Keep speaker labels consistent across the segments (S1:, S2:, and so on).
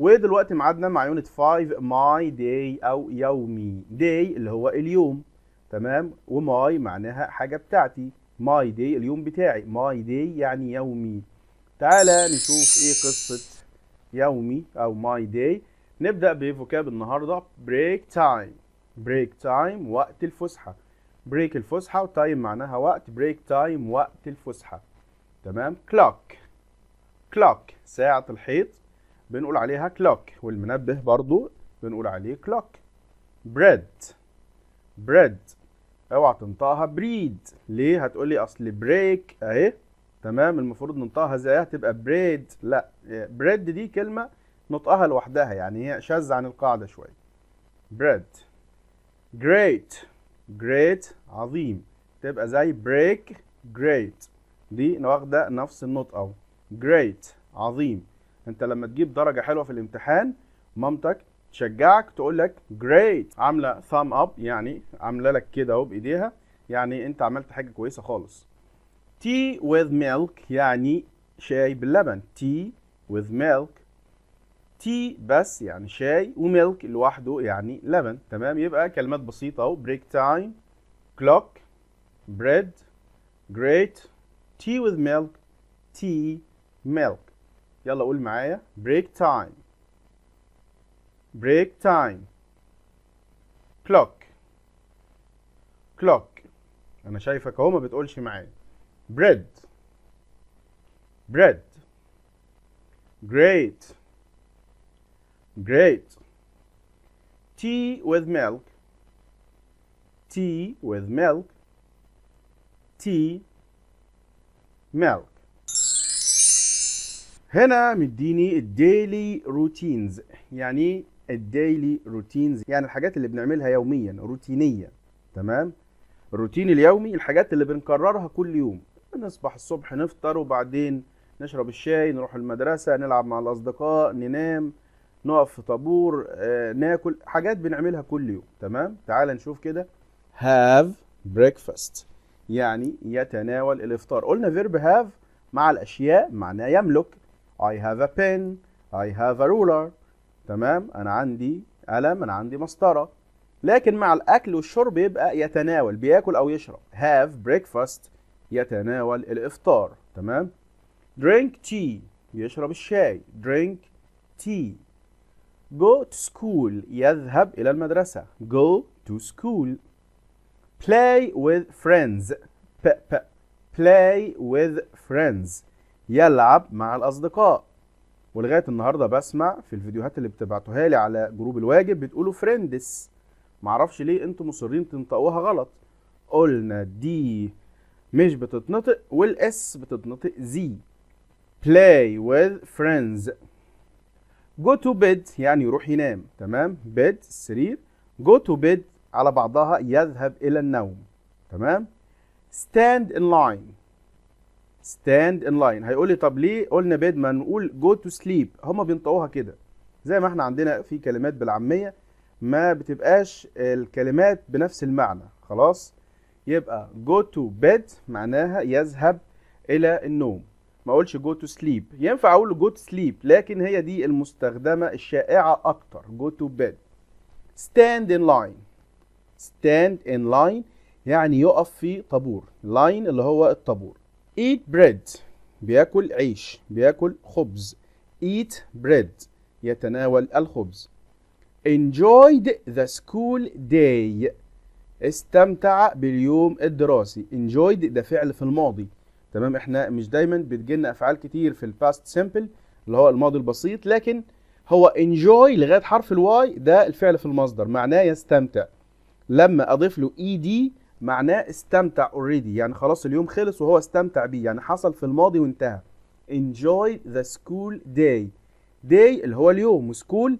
S1: ودلوقتي ميعادنا مع يونت 5 ماي داي او يومي داي اللي هو اليوم تمام وماي معناها حاجه بتاعتي ماي داي اليوم بتاعي ماي داي يعني يومي تعالى نشوف ايه قصه يومي او ماي داي نبدا بفوكاب النهارده بريك تايم بريك تايم وقت الفسحه بريك الفسحه وتايم معناها وقت بريك تايم وقت الفسحه تمام كلوك كلوك ساعه الحيط بنقول عليها كلوك والمنبه برضو بنقول عليه كلوك بريد بريد اوعى تنطقها بريد ليه هتقولي اصل بريك اهي تمام المفروض ننطقها زيها تبقى بريد لا بريد دي كلمه نطقها لوحدها يعني هي شاذه عن القاعده شويه بريد جريت جريت عظيم تبقى زي بريك جريت دي واخده نفس النطق اهو جريت عظيم انت لما تجيب درجه حلوه في الامتحان مامتك تشجعك تقول لك جريت عامله ثام اب يعني عامله لك كده اهو بايديها يعني انت عملت حاجه كويسه خالص تي with ميلك يعني شاي باللبن تي with ميلك تي بس يعني شاي وميلك لوحده يعني لبن تمام يبقى كلمات بسيطه اهو بريك تايم كلوك بريد جريت تي with ميلك تي ميلك يلا قول معايا break time break time clock clock انا شايفك اهو ما بتقولش معايا bread bread great great tea with milk tea with milk tea milk هنا مديني الديلي روتينز يعني ايه الديلي روتينز يعني الحاجات اللي بنعملها يوميا روتينيا تمام الروتين اليومي الحاجات اللي بنكررها كل يوم نصبح الصبح نفطر وبعدين نشرب الشاي نروح المدرسة نلعب مع الأصدقاء ننام نقف في طابور آه، ناكل حاجات بنعملها كل يوم تمام تعال نشوف كده have breakfast يعني يتناول الإفطار قلنا فيرب have مع الأشياء معناه يملك I have a pen I have a ruler تمام أنا عندي قلم أنا عندي مسطرة لكن مع الأكل والشرب يبقى يتناول بياكل أو يشرب have breakfast يتناول الإفطار تمام drink tea يشرب الشاي drink tea go to school يذهب إلى المدرسة go to school play with friends p -p play with friends يلعب مع الاصدقاء ولغايه النهارده بسمع في الفيديوهات اللي بتبعتوها لي على جروب الواجب بتقولوا فريندس معرفش ليه انتوا مصرين تنطقوها غلط قلنا دي مش بتتنطق والاس بتتنطق زي play with friends go to bed يعني يروح ينام تمام bed السرير go to bed على بعضها يذهب الى النوم تمام stand in line ستاند ان لاين هيقول لي طب ليه قلنا بيد ما نقول جو تو سليب هما بينطقوها كده زي ما احنا عندنا في كلمات بالعاميه ما بتبقاش الكلمات بنفس المعنى خلاص يبقى جو تو بيد معناها يذهب الى النوم ما اقولش جو تو سليب ينفع اقول جو تو سليب لكن هي دي المستخدمه الشائعه اكتر جو تو بيد ستاند ان لاين ستاند ان لاين يعني يقف في طابور لاين اللي هو الطابور eat bread بياكل عيش بياكل خبز eat bread يتناول الخبز enjoyed the school day استمتع باليوم الدراسي enjoyed ده فعل في الماضي تمام احنا مش دايما بتجيلنا افعال كتير في الباست سيمبل اللي هو الماضي البسيط لكن هو enjoy لغايه حرف الواي ده الفعل في المصدر معناه يستمتع لما اضيف له اي e دي معناه استمتع اوريدي يعني خلاص اليوم خلص وهو استمتع بيه يعني حصل في الماضي وانتهى enjoy the school day day اللي هو اليوم وسكول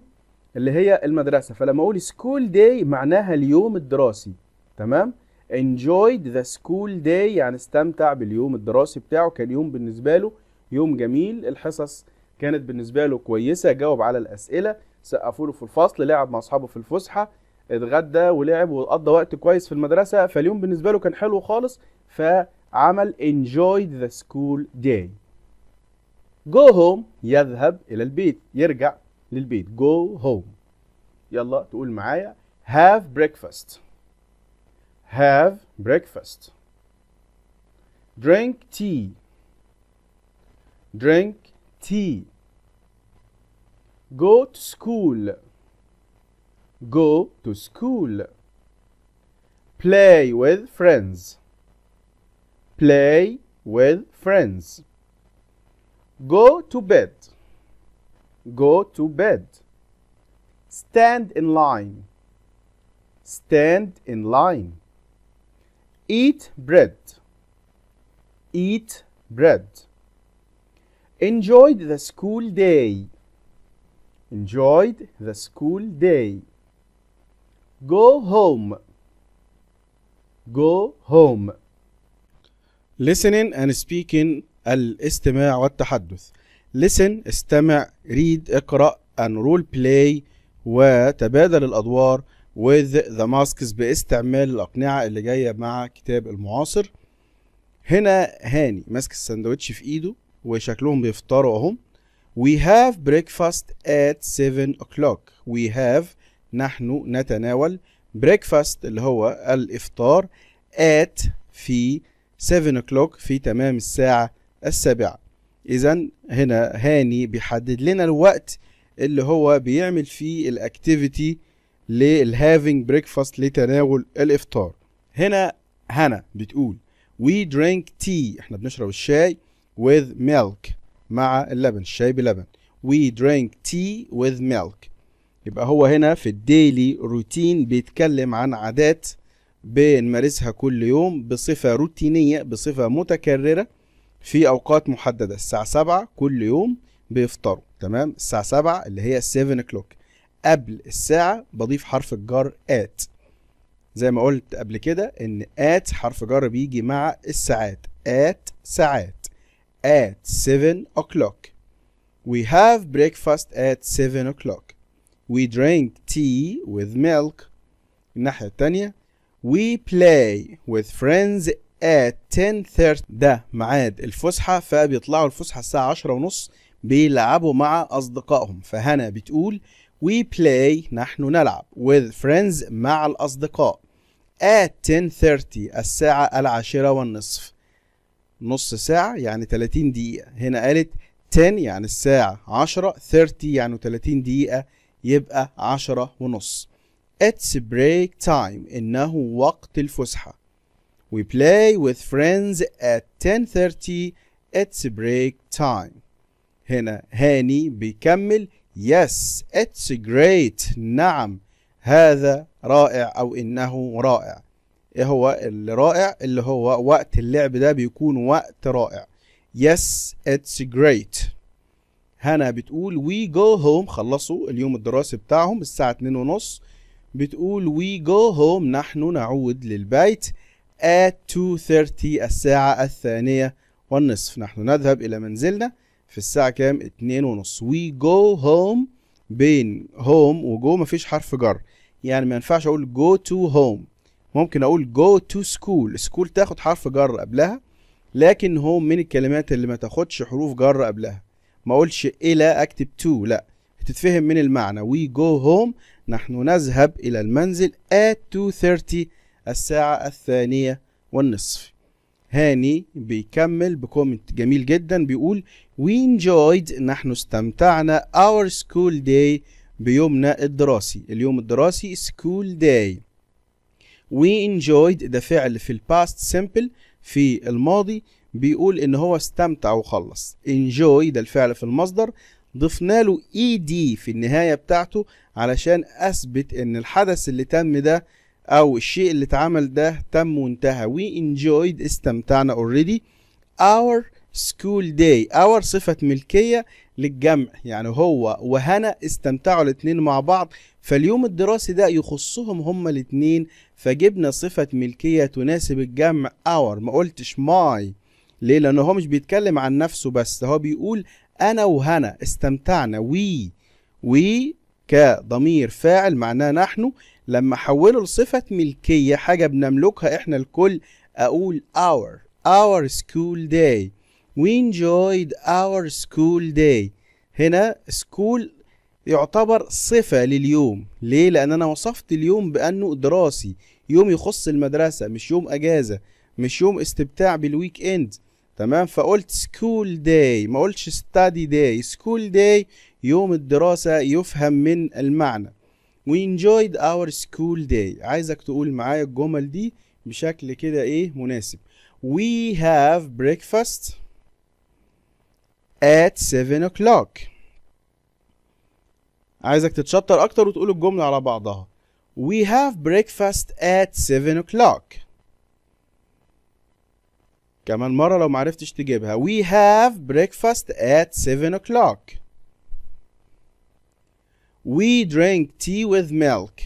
S1: اللي هي المدرسة فلما أقول school day معناها اليوم الدراسي تمام enjoyed the school day يعني استمتع باليوم الدراسي بتاعه كان يوم بالنسبة له يوم جميل الحصص كانت بالنسبة له كويسة جاوب على الأسئلة سقفوا له في الفصل لعب مع أصحابه في الفسحة اتغدى ولعب وقضى وقت كويس في المدرسه فاليوم بالنسبه له كان حلو خالص فعمل enjoy the school day go home يذهب الى البيت يرجع للبيت go home يلا تقول معايا have breakfast have breakfast drink tea drink tea go to school go to school play with friends play with friends go to bed go to bed stand in line stand in line eat bread eat bread enjoyed the school day enjoyed the school day Go home. Go home. Listening and speaking الاستماع والتحدث. Listen استمع read اقرأ and role play وتبادل الأدوار with the masks باستعمال الأقنعة اللي جاية مع كتاب المعاصر هنا هاني ماسك السندوتش في ايده وشكلهم بيفطروا اهم we have breakfast at 7 o'clock we have نحن نتناول بريكفاست اللي هو الإفطار at في 7 o'clock في تمام الساعة السابعة إذا هنا هاني بيحدد لنا الوقت اللي هو بيعمل فيه الأكتيفيتي للهافينج بريكفاست لتناول الإفطار هنا هنا بتقول we drink tea احنا بنشرب الشاي with milk مع اللبن الشاي بلبن we drink tea with milk يبقى هو هنا في الديلي روتين بيتكلم عن عادات بنمارسها كل يوم بصفة روتينية بصفة متكررة في أوقات محددة الساعة سبعة كل يوم بيفطروا تمام الساعة سبعة اللي هي 7 o'clock قبل الساعة بضيف حرف الجر at زي ما قلت قبل كده ان at حرف جر بيجي مع الساعات at ساعات at 7 o'clock we have breakfast at 7 o'clock We drink tea with milk الناحية التانية We play with friends at 10:30 ده ميعاد الفسحة فبيطلعوا الفسحة الساعة عشرة ونص بيلعبوا مع أصدقائهم فهنا بتقول We play نحن نلعب with friends مع الأصدقاء at 10:30 الساعة العاشرة والنصف نص ساعة يعني 30 دقيقة هنا قالت 10 يعني الساعة 10 30 يعني 30 دقيقة يبقى عشرة ونص It's break time إنه وقت الفسحة We play with friends at 10:30 It's break time هنا هاني بيكمل Yes it's great نعم هذا رائع أو إنه رائع إيه هو الرائع اللي هو وقت اللعب ده بيكون وقت رائع Yes it's great هنا بتقول وي جو هوم خلصوا اليوم الدراسي بتاعهم الساعة اتنين ونص بتقول وي جو هوم نحن نعود للبيت at 2:30 الساعة الثانية والنصف نحن نذهب إلى منزلنا في الساعة كام؟ اتنين ونص وي جو هوم بين هوم وجو مفيش حرف جر يعني ما ينفعش أقول جو تو هوم ممكن أقول جو تو سكول سكول تاخد حرف جر قبلها لكن هوم من الكلمات اللي ما تاخدش حروف جر قبلها ما اقولش الى اكتب تو لا هتتفهم من المعنى وي جو هوم نحن نذهب الى المنزل at 2:30 الساعة الثانية والنصف هاني بيكمل بكومنت جميل جدا بيقول وي enjoyed نحن استمتعنا our school day بيومنا الدراسي اليوم الدراسي school day we enjoyed ده فعل في الباست simple في الماضي بيقول ان هو استمتع وخلص enjoy ده الفعل في المصدر ضفنا له اي e دي في النهايه بتاعته علشان اثبت ان الحدث اللي تم ده او الشيء اللي اتعمل ده تم وانتهى we enjoyed استمتعنا already our school day our صفة ملكية للجمع يعني هو وهنا استمتعوا الاتنين مع بعض فاليوم الدراسي ده يخصهم هما الاتنين فجبنا صفة ملكية تناسب الجمع our ما قلتش my ليه لان هو مش بيتكلم عن نفسه بس هو بيقول انا وهنا استمتعنا وي وي كضمير فاعل معناه نحن لما حوله لصفة ملكية حاجة بنملكها احنا الكل اقول our our school day we enjoyed our school day هنا school يعتبر صفة لليوم ليه؟ لأن أنا وصفت اليوم بأنه دراسي يوم يخص المدرسة مش يوم أجازة مش يوم استمتاع بالويك إند تمام فقلت سكول داي ما قلتش ستادي داي سكول داي يوم الدراسة يفهم من المعنى we enjoyed our school day عايزك تقول معايا الجمل دي بشكل كده ايه مناسب we have breakfast at 7 o'clock عايزك تتشطر اكتر وتقول الجملة على بعضها we have breakfast at 7 o'clock كمان مرة لو معرفتش تجيبها we have breakfast at 7 o'clock we drink tea with milk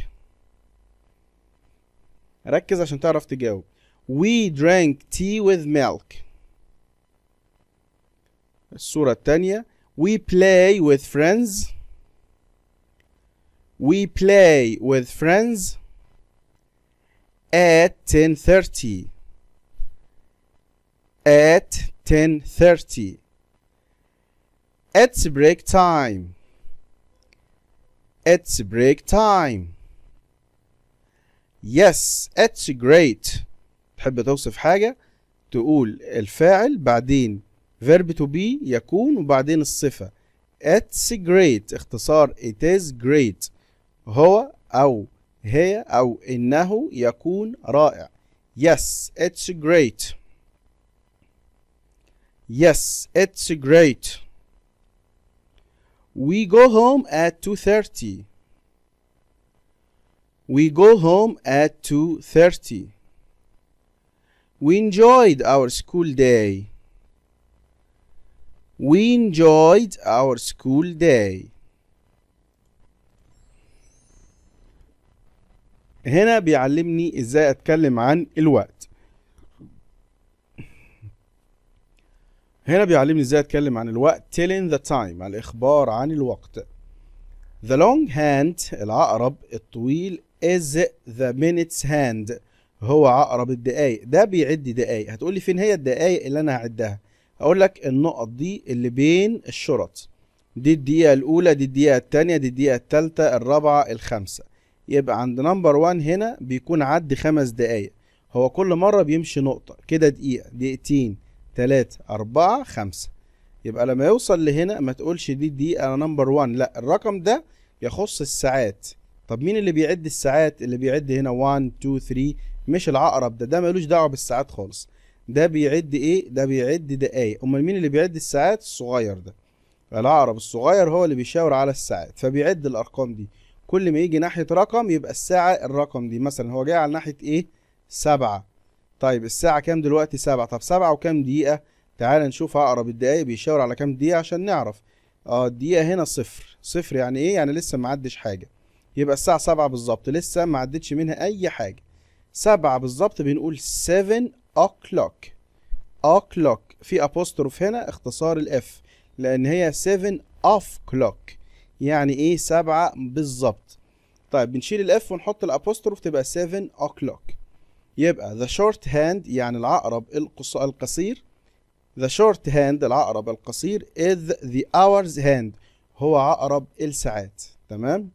S1: ركز عشان تعرف تجاوب we drink tea with milk الصورة التانية we play with friends we play with friends at 10:30 at 10:30 at break time at break time Yes it's great تحب توصف حاجة تقول الفاعل بعدين verb to be يكون وبعدين الصفة It's great اختصار it is great هو أو هي أو إنه يكون رائع Yes it's great Yes, it's great. We go home at 2.30. We go home at 2.30. We enjoyed our school day. We enjoyed our school day. هنا بيعلمني ازاي اتكلم عن الوقت هنا بيعلمني ازاي اتكلم عن الوقت telling the time الاخبار عن الوقت the long hand العقرب الطويل is the minutes hand هو عقرب الدقايق ده بيعد دقايق هتقولي فين هي الدقايق اللي انا هعدها هقول لك النقط دي اللي بين الشرط دي الدقيقة الأولى دي الدقيقة التانية دي الدقيقة التالتة الرابعة الخامسة يبقى عند نمبر 1 هنا بيكون عد خمس دقايق هو كل مرة بيمشي نقطة كده دقيقة دقيقتين 3 4 5 يبقى لما يوصل لهنا ما تقولش دي الدقيقة نمبر 1 لا الرقم ده يخص الساعات طب مين اللي بيعد الساعات اللي بيعد هنا 1 2 3 مش العقرب ده ده ملوش دعوة بالساعات خالص ده بيعد ايه ده بيعد دقايق امال مين اللي بيعد الساعات الصغير ده العقرب الصغير هو اللي بيشاور على الساعات فبيعد الارقام دي كل ما يجي ناحية رقم يبقى الساعة الرقم دي مثلا هو جاي على ناحية ايه سبعة طيب الساعة كام دلوقتي سبعة طب سبعة وكام دقيقة تعال نشوف أقرب الدقايق بيشاور على كام دقيقة عشان نعرف اه الدقيقة هنا صفر صفر يعني ايه يعني لسه ما عدش حاجة يبقى الساعة سبعة بالظبط لسه ما عدتش منها أي حاجة سبعة بالظبط بنقول 7 o'clock o'clock في أبوستروف هنا اختصار الاف لأن هي 7 اوف كلوك. يعني ايه سبعة بالظبط طيب بنشيل الاف ونحط الأبوستروف تبقى 7 o'clock يبقى ذا شورت هاند يعني العقرب القصير ذا شورت هاند العقرب القصير is the hours hand هو عقرب الساعات تمام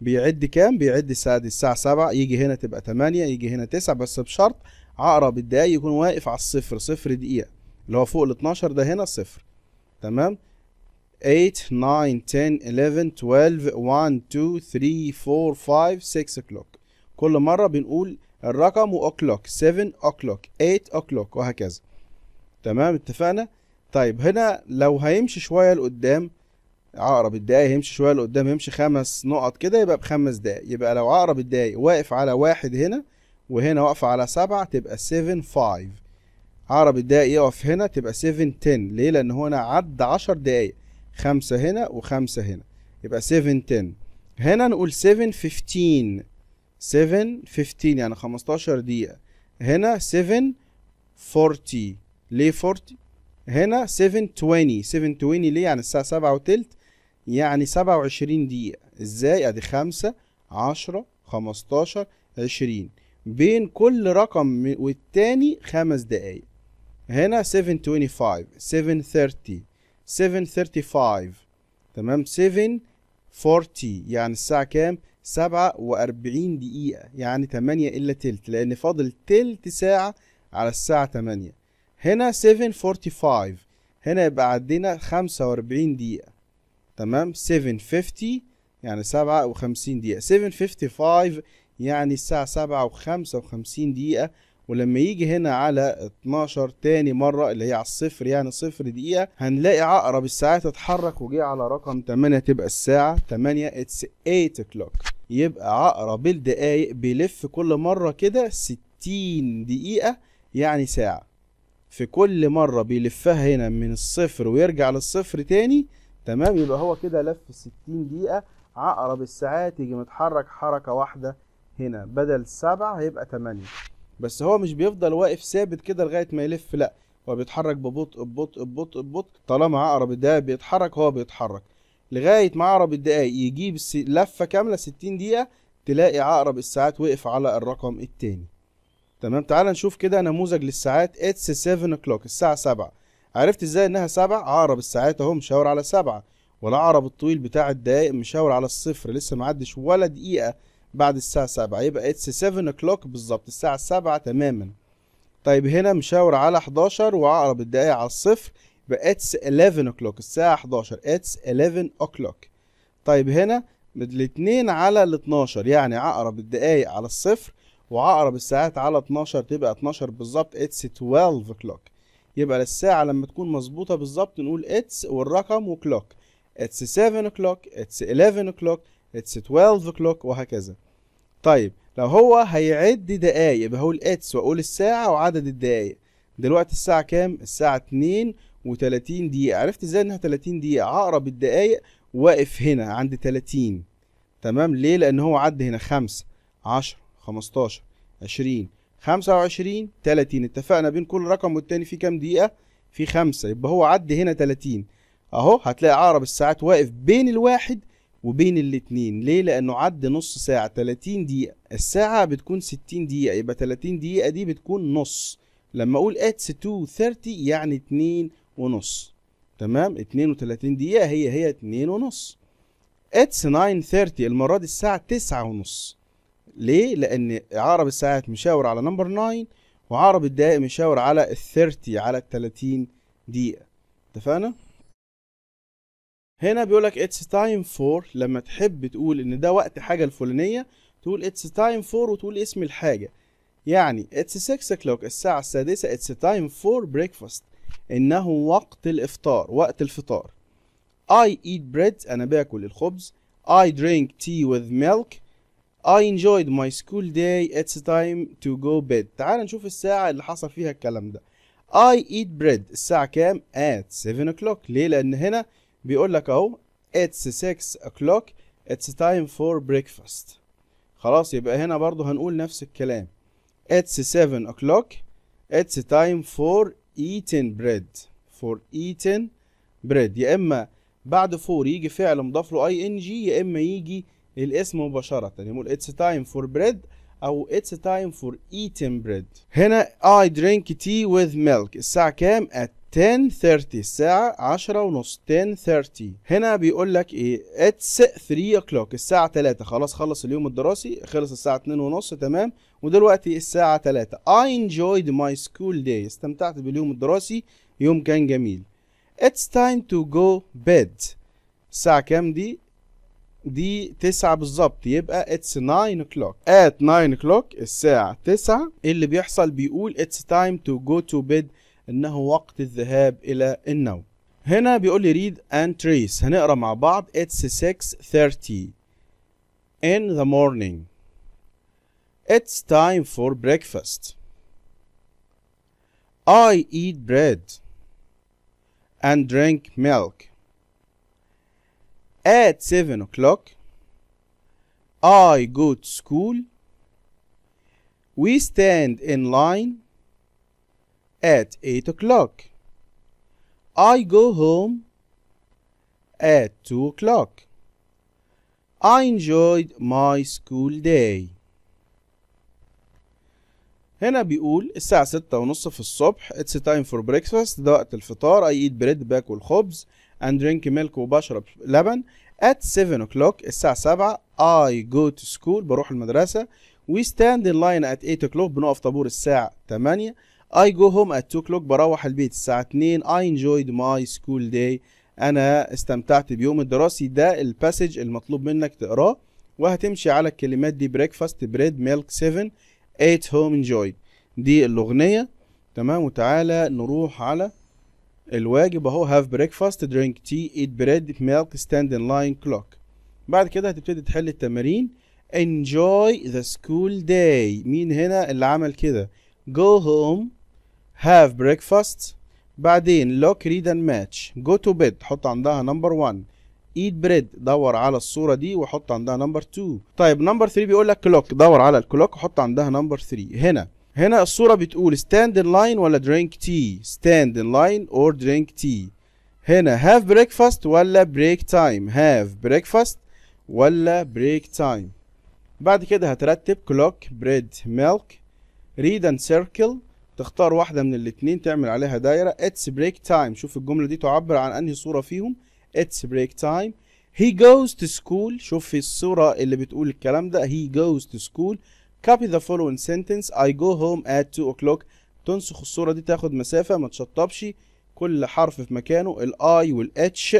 S1: بيعد كام بيعد الساعة دي الساعة 7 يجي هنا تبقى 8 يجي هنا 9 بس بشرط عقرب الدقايق يكون واقف على الصفر صفر دقيقة اللي هو فوق ال 12 ده هنا صفر تمام 8 9 10 11 12 1 2 3 4 5 6 o'clock كل مرة بنقول الرقم وأوكلوك 7 أوكلوك 8 أوكلوك وهكذا تمام اتفقنا طيب هنا لو هيمشي شوية لقدام عقرب الدقايق هيمشي شوية لقدام هيمشي خمس نقط كده يبقى بخمس دقايق يبقى لو عقرب الدقايق واقف على واحد هنا وهنا واقف على سبعة تبقى 7 5 عقرب الدقايق يقف هنا تبقى 7 10 ليه لأن هنا عد 10 دقايق خمسة هنا وخمسة هنا يبقى 7 10 هنا نقول 7 15 7 15 يعني 15 دقيقة هنا 7 40 ليه 40 هنا 7 20 7 20 ليه يعني الساعة 7 وتلت يعني 27 دقيقة ازاي ادي 5 10 15 20 بين كل رقم والتاني خمس دقايق هنا 725 730 735 تمام 740 يعني الساعة كام سبعة وأربعين دقيقة يعني تمانية إلا تلت لأن فاضل تلت ساعة على الساعة تمانية هنا 7:45 هنا يبقى عندنا خمسة وأربعين دقيقة تمام 7:50 يعني وخمسين دقيقة 7:55 يعني الساعة سبعة وخمسة وخمسين دقيقة ولما يجي هنا على 12 تاني مرة اللي هي على الصفر يعني صفر دقيقة هنلاقي عقرب الساعات اتحرك وجي على رقم 8 تبقى الساعة 8 اتس 8 o'clock يبقى عقرب الدقايق بيلف كل مرة كده ستين دقيقة يعني ساعة في كل مرة بيلفها هنا من الصفر ويرجع للصفر تاني تمام يبقى هو كده لف ستين دقيقة عقرب الساعات يجي متحرك حركة واحدة هنا بدل سبعة هيبقى تمانية بس هو مش بيفضل واقف ثابت كده لغاية ما يلف لأ هو بيتحرك ببطء ببطء ببطء ببطء طالما عقرب ده بيتحرك هو بيتحرك لغايه ما عقرب الدقايق يجيب لفه كامله 60 دقيقه تلاقي عقرب الساعات وقف على الرقم الثاني تمام تعال نشوف كده نموذج للساعات اتس 7 o'clock الساعه 7 عرفت ازاي انها 7 عقرب الساعات اهو مشاور على 7 والعقرب الطويل بتاع الدقايق مشاور على الصفر لسه ما عدش ولا دقيقه بعد الساعه 7 يبقى اتس 7 o'clock بالظبط الساعه 7 تماما طيب هنا مشاور على 11 وعقرب الدقايق على الصفر اتس 11 o'clock الساعة 11 اتس 11 o'clock طيب هنا الاتنين على ال 12 يعني عقرب الدقايق على الصفر وعقرب الساعات على 12 تبقى 12 بالظبط اتس 12 o'clock يبقى الساعه لما تكون مظبوطة بالظبط نقول اتس والرقم وكلوك اتس 7 o'clock اتس 11 o'clock اتس 12 o'clock وهكذا طيب لو هو هيعد دقايق بقول اتس واقول الساعة وعدد الدقايق دلوقتي الساعة كام؟ الساعة 2 و30 دقيقة عرفت ازاي انها 30 دقيقة عقرب الدقايق واقف هنا عند 30 تمام ليه لان هو عد هنا 5 10 15 20 25 30 اتفقنا بين كل رقم والتاني في كام دقيقة في 5 يبقى هو عد هنا 30 اهو هتلاقي عقرب الساعات واقف بين الواحد وبين الاتنين ليه لانه عد نص ساعة 30 دقيقة الساعة بتكون 60 دقيقة يبقى 30 دقيقة دي بتكون نص لما اقول اتس 2 30 يعني 2 ونص تمام 32 دقيقة هي هي 2 ونص اتس 9:30 المرة دي الساعة 9 ونص ليه؟ لأن عرب الساعات مشاور على نمبر 9 وعرب الدقائق مشاور على ال 30 على ال 30 دقيقة اتفقنا؟ هنا بيقول لك اتس تايم فور لما تحب تقول ان ده وقت حاجة الفلانية تقول اتس تايم فور وتقول اسم الحاجة يعني اتس 6 o'clock الساعة السادسة اتس تايم فور بريكفاست انه وقت الافطار وقت الفطار I eat bread انا باكل الخبز I drink tea with milk I enjoyed my school day it's time to go bed تعال نشوف الساعة اللي حصل فيها الكلام ده I eat bread الساعة كام at 7 o'clock ليه لان هنا بيقول لك اهو it's 6 o'clock it's time for breakfast خلاص يبقى هنا برضو هنقول نفس الكلام it's 7 o'clock it's time for eaten bread for eaten bread يا اما بعد فور يجي فعل مضاف له اي ان جي يا اما يجي الاسم مباشره يعني يقول اتس تايم فور بريد او اتس تايم فور ايتن بريد هنا I drink tea with milk الساعه كام at 10:30 الساعه 10 ونص 10:30 هنا بيقول لك ايه اتس 3 o'clock الساعه 3 خلاص خلص اليوم الدراسي خلص الساعه 2 ونص تمام ودلوقتي الساعة 3 I enjoyed my school day استمتعت باليوم الدراسي يوم كان جميل It's time to go bed الساعة كام دي؟ دي 9 بالظبط يبقى it's 9 o'clock at 9 o'clock الساعة تسعة اللي بيحصل بيقول it's time to go to bed انه وقت الذهاب الى النوم هنا بيقول لي read and trace هنقرا مع بعض it's 6:30 in the morning It's time for breakfast. I eat bread and drink milk. At 7 o'clock, I go to school. We stand in line at 8 o'clock. I go home at 2 o'clock. I enjoyed my school day. هنا بيقول الساعة ستة ونص في الصبح It's time for breakfast ده وقت الفطار I eat bread باكل خبز and drink milk وبشرب لبن at 7 o'clock الساعة 7 I go to school بروح المدرسة we stand in line at 8 o'clock بنقف طابور الساعة 8 I go home at 2 o'clock بروح البيت الساعة 2 I enjoyed my school day أنا استمتعت بيوم الدراسي ده الباسج المطلوب منك تقراه وهتمشي على الكلمات دي breakfast bread milk 7 ات هوم انجوي دي الاغنيه تمام وتعالى نروح على الواجب اهو هاف بريكفاست درينك تي ايت بريد ميلك ستاند ان لاين كلوك بعد كده هتبتدي تحل التمارين انجوي ذا سكول داي مين هنا اللي عمل كده جو هوم هاف بريكفاست بعدين لوك ريد اند ماتش جو تو بيد حط عندها نمبر 1 eat bread دور على الصوره دي وحط عندها نمبر 2 طيب نمبر 3 بيقول لك كلوك دور على الكلوك وحط عندها نمبر 3 هنا هنا الصوره بتقول stand in line ولا drink tea stand in line or drink tea هنا هاف بريكفاست ولا بريك تايم هاف بريكفاست ولا بريك تايم بعد كده هترتب كلوك بريد ميلك ريد اند سيركل تختار واحده من الاتنين تعمل عليها دايره اتس بريك تايم شوف الجمله دي تعبر عن انهي صوره فيهم اتس بريك تايم هي جوز تو سكول شوف في الصورة اللي بتقول الكلام ده هي جوز تو سكول copy the following sentence I go home at 2 o'clock تنسخ الصورة دي تاخد مسافة ما تشطبش كل حرف في مكانه الاي والاتش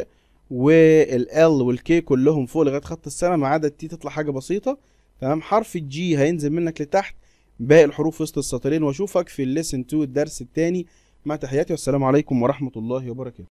S1: والال والكي كلهم فوق لغاية خط السما ما عدا التي تطلع حاجة بسيطة تمام حرف الجي هينزل منك لتحت باقي الحروف وسط السطرين واشوفك في الليسن 2 الدرس التاني مع تحياتي والسلام عليكم ورحمة الله وبركاته